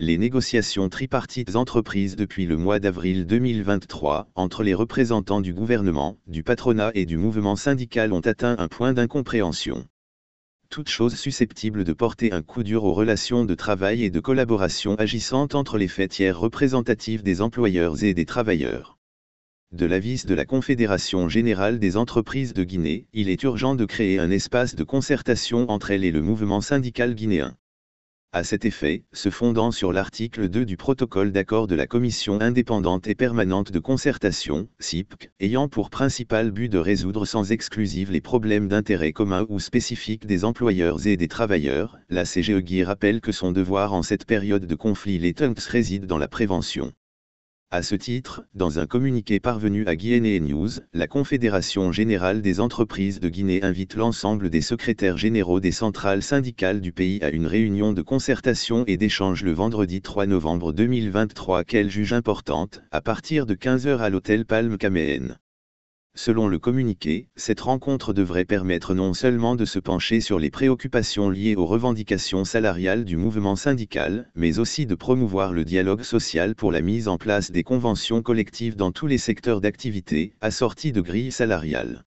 les négociations tripartites entreprises depuis le mois d'avril 2023 entre les représentants du gouvernement, du patronat et du mouvement syndical ont atteint un point d'incompréhension. Toute chose susceptible de porter un coup dur aux relations de travail et de collaboration agissantes entre les faits représentatives des employeurs et des travailleurs. De l'avis de la Confédération générale des entreprises de Guinée, il est urgent de créer un espace de concertation entre elle et le mouvement syndical guinéen à cet effet, se fondant sur l'article 2 du protocole d'accord de la Commission indépendante et permanente de concertation, CIPC, ayant pour principal but de résoudre sans exclusive les problèmes d'intérêt commun ou spécifique des employeurs et des travailleurs, la CGEG e rappelle que son devoir en cette période de conflit les réside dans la prévention. À ce titre, dans un communiqué parvenu à Guinée News, la Confédération générale des entreprises de Guinée invite l'ensemble des secrétaires généraux des centrales syndicales du pays à une réunion de concertation et d'échange le vendredi 3 novembre 2023 qu'elle juge importante, à partir de 15h à l'hôtel Palme Caméen. Selon le communiqué, cette rencontre devrait permettre non seulement de se pencher sur les préoccupations liées aux revendications salariales du mouvement syndical, mais aussi de promouvoir le dialogue social pour la mise en place des conventions collectives dans tous les secteurs d'activité, assorties de grilles salariales.